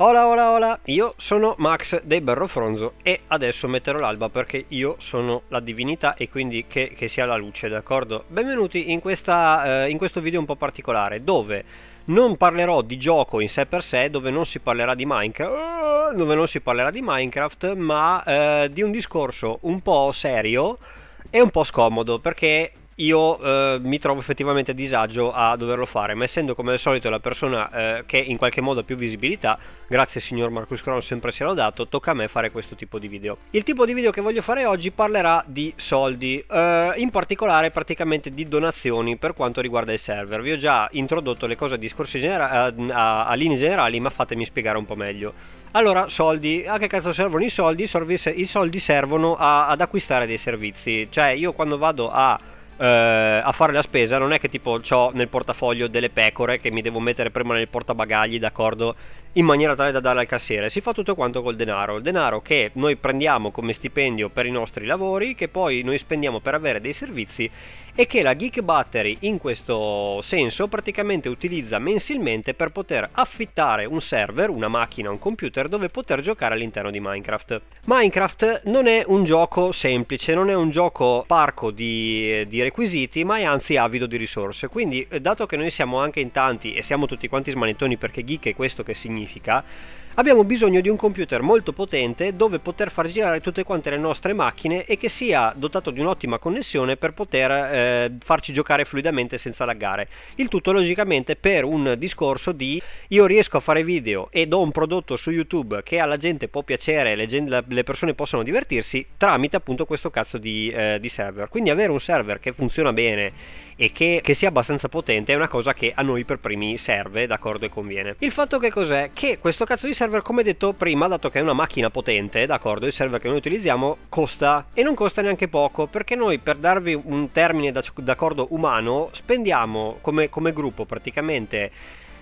Hola, hola, hola, io sono Max dei Berro Fronzo e adesso metterò l'alba perché io sono la divinità e quindi che, che sia la luce, d'accordo? Benvenuti in, questa, eh, in questo video un po' particolare dove non parlerò di gioco in sé per sé, dove non si parlerà di Minecraft, eh, dove non si parlerà di Minecraft, ma eh, di un discorso un po' serio e un po' scomodo perché io eh, mi trovo effettivamente a disagio a doverlo fare, ma essendo come al solito la persona eh, che in qualche modo ha più visibilità, grazie signor Marcus Crown sempre si è lodato, tocca a me fare questo tipo di video. Il tipo di video che voglio fare oggi parlerà di soldi, eh, in particolare praticamente di donazioni per quanto riguarda il server. Vi ho già introdotto le cose a discorsi genera- a, a linee generali, ma fatemi spiegare un po' meglio. Allora, soldi, a che cazzo servono i soldi? I soldi servono a, ad acquistare dei servizi, cioè io quando vado a eh, a fare la spesa non è che tipo ho nel portafoglio delle pecore che mi devo mettere prima nel portabagagli d'accordo in maniera tale da dare al cassiere. Si fa tutto quanto col denaro, il denaro che noi prendiamo come stipendio per i nostri lavori, che poi noi spendiamo per avere dei servizi e che la Geek Battery in questo senso praticamente utilizza mensilmente per poter affittare un server, una macchina, un computer dove poter giocare all'interno di Minecraft. Minecraft non è un gioco semplice, non è un gioco parco di, di requisiti, ma è anzi avido di risorse. Quindi, eh, dato che noi siamo anche in tanti e siamo tutti quanti smanettoni perché geek è questo che significa, ficar. abbiamo bisogno di un computer molto potente dove poter far girare tutte quante le nostre macchine e che sia dotato di un'ottima connessione per poter eh, farci giocare fluidamente senza laggare. Il tutto logicamente per un discorso di io riesco a fare video ed ho un prodotto su YouTube che alla gente può piacere, le, gente, le persone possono divertirsi tramite appunto questo cazzo di, eh, di server. Quindi avere un server che funziona bene e che, che, sia abbastanza potente è una cosa che a noi per primi serve, d'accordo e conviene. Il fatto che cos'è? Che questo cazzo di server server, come detto prima, dato che è una macchina potente, d'accordo, il server che noi utilizziamo costa e non costa neanche poco, perché noi per darvi un termine d'accordo umano, spendiamo come, come gruppo praticamente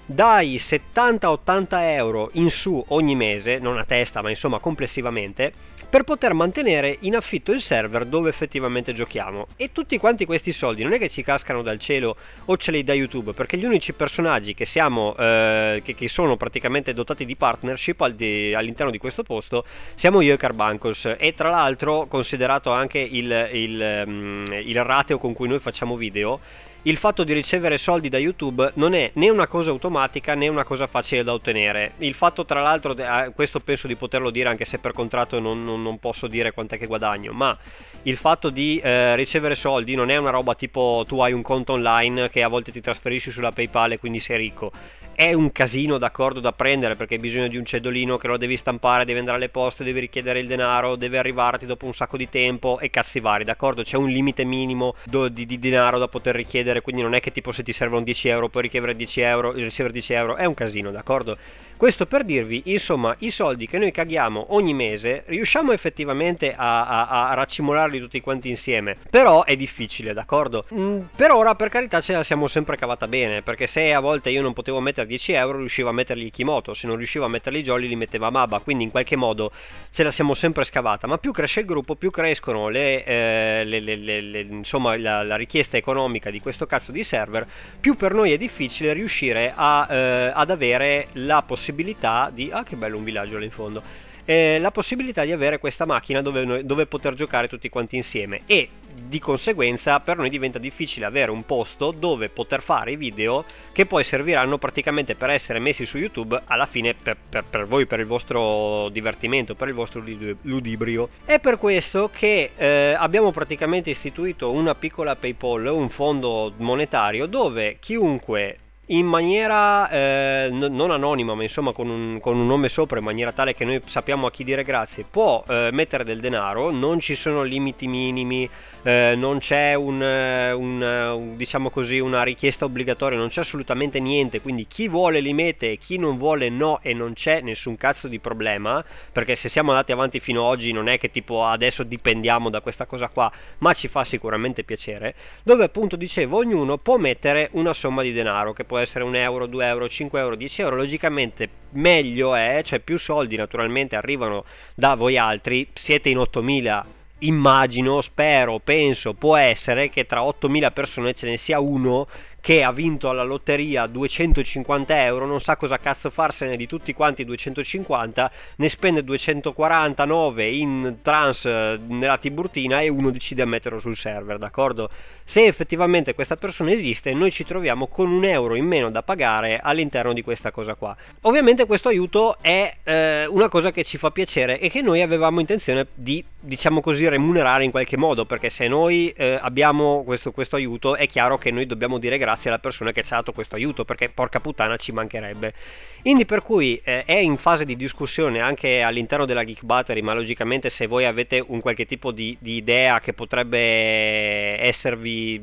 dai 70-80 euro in su ogni mese, non a testa ma insomma complessivamente, per poter mantenere in affitto il server dove effettivamente giochiamo. E tutti quanti questi soldi non è che ci cascano dal cielo o ce li da YouTube, perché gli unici personaggi che, siamo, eh, che, che sono praticamente dotati di partnership al di, all'interno di questo posto siamo io e Carbancos. E tra l'altro, considerato anche il, il, mm, il rateo con cui noi facciamo video, il fatto di ricevere soldi da YouTube non è né una cosa automatica né una cosa facile da ottenere. Il fatto, tra l'altro, ah, questo penso di poterlo dire anche se per contratto non, non, non posso dire quant'è che guadagno, ma il fatto di eh, ricevere soldi non è una roba tipo tu hai un conto online che a volte ti trasferisci sulla PayPal e quindi sei ricco. È un casino d'accordo da prendere perché hai bisogno di un cedolino che lo devi stampare, devi andare alle poste, devi richiedere il denaro, deve arrivarti dopo un sacco di tempo e cazzi vari, d'accordo? C'è un limite minimo do, di, di denaro da poter richiedere quindi non è che tipo se ti servono 10 euro puoi ricevere 10 euro, ricevere 10 euro, è un casino, d'accordo? Questo per dirvi, insomma, i soldi che noi caghiamo ogni mese riusciamo effettivamente a, a, a raccimolarli tutti quanti insieme, però è difficile, d'accordo? Mm, per ora, per carità, ce la siamo sempre cavata bene, perché se a volte io non potevo mettere 10 euro, riuscivo a metterli Kimoto, se non riuscivo a metterli Jolly li metteva Maba, quindi in qualche modo ce la siamo sempre scavata, ma più cresce il gruppo, più crescono le, eh, le, le, insomma, la, la, richiesta economica di questo cazzo di server, più per noi è difficile riuscire a, eh, ad avere la possibilità possibilità di... Ah che bello un villaggio là in fondo. Eh, la possibilità di avere questa macchina dove, noi, dove, poter giocare tutti quanti insieme e di conseguenza per noi diventa difficile avere un posto dove poter fare i video che poi serviranno praticamente per essere messi su YouTube alla fine per, per, per voi, per il vostro divertimento, per il vostro ludibrio. È per questo che eh, abbiamo praticamente istituito una piccola PayPal, un fondo monetario dove chiunque in maniera eh, non anonima, ma insomma con un, con un, nome sopra, in maniera tale che noi sappiamo a chi dire grazie, può eh, mettere del denaro, non ci sono limiti minimi, eh, non c'è un, eh, un, eh, un, diciamo così, una richiesta obbligatoria, non c'è assolutamente niente, quindi chi vuole li mette chi non vuole no e non c'è nessun cazzo di problema, perché se siamo andati avanti fino ad oggi non è che tipo adesso dipendiamo da questa cosa qua, ma ci fa sicuramente piacere, dove appunto dicevo ognuno può mettere una somma di denaro, che può essere un euro, 2 euro, 5 euro, 10 euro, logicamente meglio è, cioè più soldi naturalmente arrivano da voi altri, siete in 8000 immagino, spero, penso, può essere che tra 8.000 persone ce ne sia uno che ha vinto alla lotteria 250 euro, non sa cosa cazzo farsene di tutti quanti 250, ne spende 249 in trans eh, nella Tiburtina e uno decide a metterlo sul server, d'accordo? Se effettivamente questa persona esiste, noi ci troviamo con un euro in meno da pagare all'interno di questa cosa qua. Ovviamente questo aiuto è eh, una cosa che ci fa piacere e che noi avevamo intenzione di, diciamo così, remunerare in qualche modo, perché se noi eh, abbiamo questo, questo aiuto è chiaro che noi dobbiamo dire grazie grazie alla persona che ci ha dato questo aiuto perché porca puttana ci mancherebbe. Quindi per cui eh, è in fase di discussione anche all'interno della Geek Battery, ma logicamente se voi avete un qualche tipo di, di idea che potrebbe esservi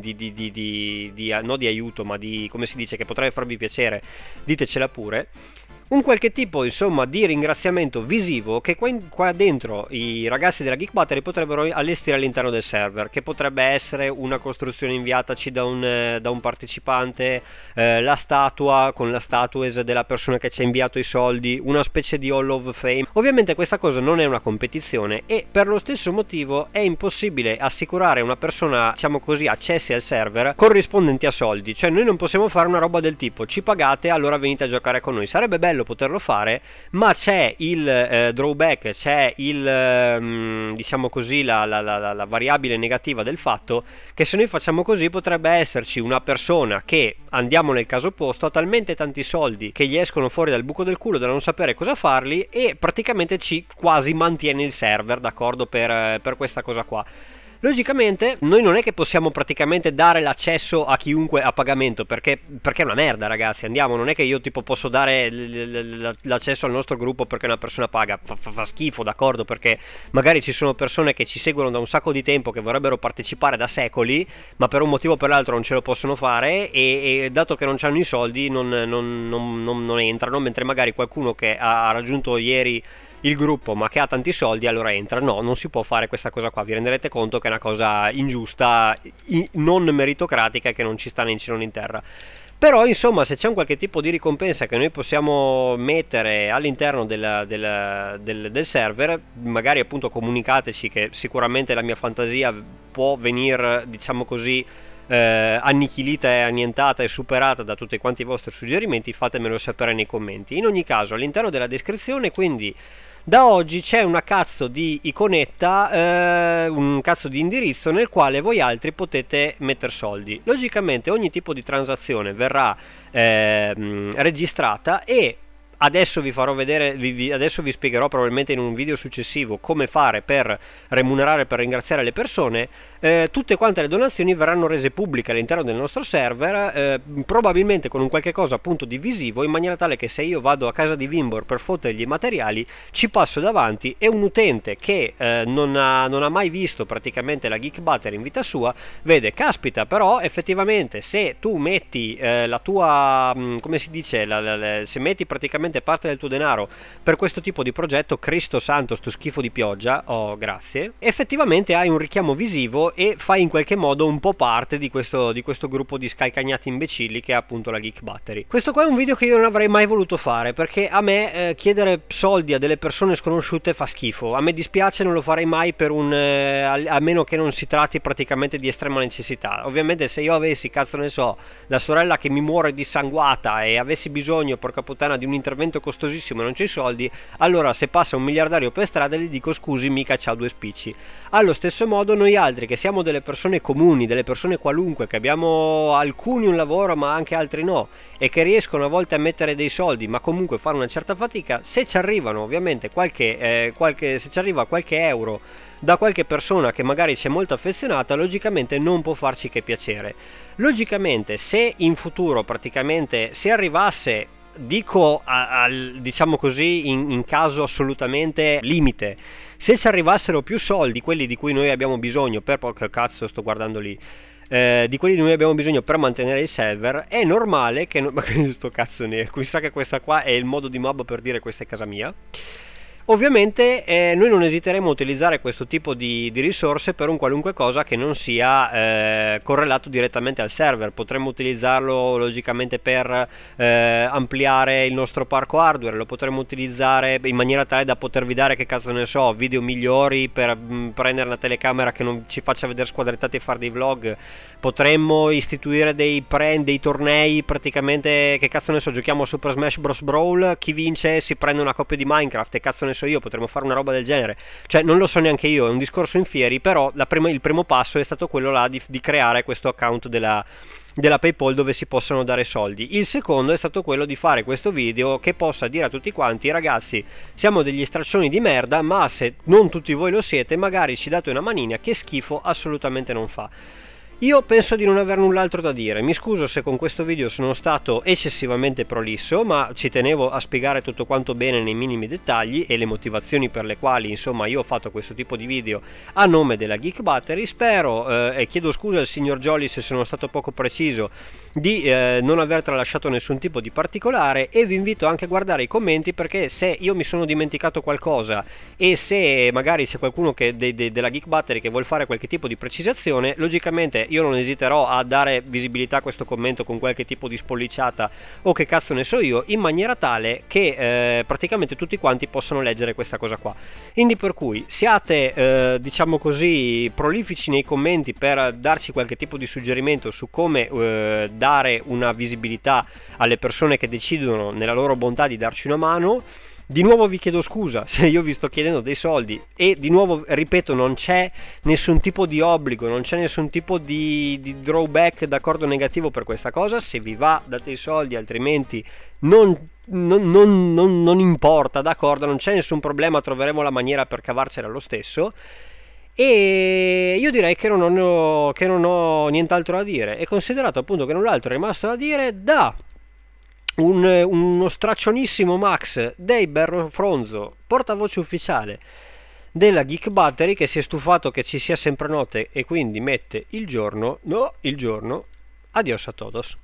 di, di, di, no di aiuto, ma di come si dice, che potrebbe farvi piacere, ditecela pure un qualche tipo insomma di ringraziamento visivo che qua, dentro i ragazzi della Geek Battery potrebbero allestire all'interno del server che potrebbe essere una costruzione inviataci da un, eh, da un partecipante eh, la statua con la statues della persona che ci ha inviato i soldi una specie di Hall of Fame ovviamente questa cosa non è una competizione e per lo stesso motivo è impossibile assicurare a una persona diciamo così accessi al server corrispondenti a soldi cioè noi non possiamo fare una roba del tipo ci pagate allora venite a giocare con noi sarebbe bello bello poterlo fare, ma c'è il eh, drawback, c'è il, eh, diciamo così, la, la, la, la, variabile negativa del fatto che se noi facciamo così potrebbe esserci una persona che, andiamo nel caso opposto, ha talmente tanti soldi che gli escono fuori dal buco del culo da non sapere cosa farli e praticamente ci quasi mantiene il server, d'accordo, per, per questa cosa qua. Logicamente noi non è che possiamo praticamente dare l'accesso a chiunque a pagamento perché, perché è una merda ragazzi, andiamo, non è che io tipo posso dare l'accesso al nostro gruppo perché una persona paga, fa, fa, schifo d'accordo perché magari ci sono persone che ci seguono da un sacco di tempo che vorrebbero partecipare da secoli ma per un motivo o per l'altro non ce lo possono fare e, e dato che non hanno i soldi non, non, non, non entrano mentre magari qualcuno che ha raggiunto ieri il gruppo ma che ha tanti soldi allora entra. No, non si può fare questa cosa qua, vi renderete conto che è una cosa ingiusta, non meritocratica che non ci sta né in cielo né in terra. Però insomma se c'è un qualche tipo di ricompensa che noi possiamo mettere all'interno del, del, del, del server, magari appunto comunicateci che sicuramente la mia fantasia può venire, diciamo così, eh, annichilita e annientata e superata da tutti quanti i vostri suggerimenti, fatemelo sapere nei commenti. In ogni caso, all'interno della descrizione, quindi da oggi c'è una cazzo di iconetta, eh, un cazzo di indirizzo nel quale voi altri potete mettere soldi. Logicamente ogni tipo di transazione verrà eh, registrata e Adesso vi, farò vedere, vi, vi, adesso vi spiegherò probabilmente in un video successivo come fare per remunerare, per ringraziare le persone eh, tutte quante le donazioni verranno rese pubbliche all'interno del nostro server, eh, probabilmente con un qualche cosa appunto di visivo, in maniera tale che se io vado a casa di Vimbor per fottergli i materiali, ci passo davanti e un utente che eh, non, ha, non, ha, mai visto praticamente la Geek Butter in vita sua, vede, caspita però effettivamente se tu metti eh, la tua, mm, come si dice, la, la, la, se metti praticamente parte del tuo denaro per questo tipo di progetto, Cristo santo, sto schifo di pioggia, oh grazie, effettivamente hai un richiamo visivo e fai in qualche modo un po' parte di questo, di questo gruppo di scalcagnati imbecilli che è appunto la Geek Battery. Questo qua è un video che io non avrei mai voluto fare perché a me eh, chiedere soldi a delle persone sconosciute fa schifo, a me dispiace non lo farei mai per un... Eh, a, meno che non si tratti praticamente di estrema necessità. Ovviamente se io avessi, cazzo ne so, la sorella che mi muore dissanguata e avessi bisogno, porca puttana, di un intervento costosissimo e non c'è i soldi, allora se passa un miliardario per strada gli dico scusi mica c'ha due spicci. Allo stesso modo noi altri che siamo siamo delle persone comuni, delle persone qualunque, che abbiamo alcuni un lavoro ma anche altri no, e che riescono a volte a mettere dei soldi ma comunque fare una certa fatica, se ci arrivano ovviamente qualche, eh, qualche, se ci arriva qualche euro da qualche persona che magari ci è molto affezionata, logicamente non può farci che piacere. Logicamente se in futuro praticamente se arrivasse dico al, diciamo così in, in caso assolutamente limite se ci arrivassero più soldi quelli di cui noi abbiamo bisogno per porca cazzo sto guardando lì eh, di quelli di cui abbiamo bisogno per mantenere il server, è normale che... No... Ma questo cazzo nero, mi sa che questa qua è il modo di mob per dire questa è casa mia. Ovviamente eh, noi non esiteremo a utilizzare questo tipo di, di, risorse per un qualunque cosa che non sia eh, correlato direttamente al server, potremmo utilizzarlo logicamente per eh, ampliare il nostro parco hardware, lo potremmo utilizzare in maniera tale da potervi dare che cazzo ne so, video migliori per mh, mm, prendere una telecamera che non ci faccia vedere squadrettati e fare dei vlog, potremmo istituire dei prend, dei tornei praticamente che cazzo ne so, giochiamo a Super Smash Bros. Brawl, chi vince si prende una copia di Minecraft e cazzo ne so ne so io, potremmo fare una roba del genere. Cioè, non lo so neanche io, è un discorso in fieri, però prima, il primo passo è stato quello là di, di creare questo account della, della PayPal dove si possono dare soldi. Il secondo è stato quello di fare questo video che possa dire a tutti quanti ragazzi siamo degli straccioni di merda ma se non tutti voi lo siete magari ci date una manina che schifo assolutamente non fa. Io penso di non aver null'altro da dire, mi scuso se con questo video sono stato eccessivamente prolisso, ma ci tenevo a spiegare tutto quanto bene nei minimi dettagli e le motivazioni per le quali insomma io ho fatto questo tipo di video a nome della Geek Battery, spero eh, e chiedo scusa al signor Jolly se sono stato poco preciso di eh, non aver tralasciato nessun tipo di particolare e vi invito anche a guardare i commenti perché se io mi sono dimenticato qualcosa e se magari c'è qualcuno che, de, de, della Geek Battery che vuole fare qualche tipo di precisazione, logicamente io non esiterò a dare visibilità a questo commento con qualche tipo di spolliciata o che cazzo ne so io, in maniera tale che eh, praticamente tutti quanti possano leggere questa cosa qua. Quindi per cui siate, eh, diciamo così, prolifici nei commenti per darci qualche tipo di suggerimento su come eh, dare una visibilità alle persone che decidono nella loro bontà di darci una mano. Di nuovo vi chiedo scusa se io vi sto chiedendo dei soldi e di nuovo ripeto non c'è nessun tipo di obbligo, non c'è nessun tipo di, di drawback d'accordo negativo per questa cosa, se vi va date i soldi altrimenti non non, non, non, non, importa, d'accordo, non c'è nessun problema, troveremo la maniera per cavarcela lo stesso. E io direi che non ho, che non ho nient'altro da dire. E considerato appunto che null'altro è rimasto da dire, da un, uno straccionissimo Max dei Berro Fronzo, portavoce ufficiale della Geek Battery che si è stufato che ci sia sempre notte e quindi mette il giorno, no, il giorno, adios a todos.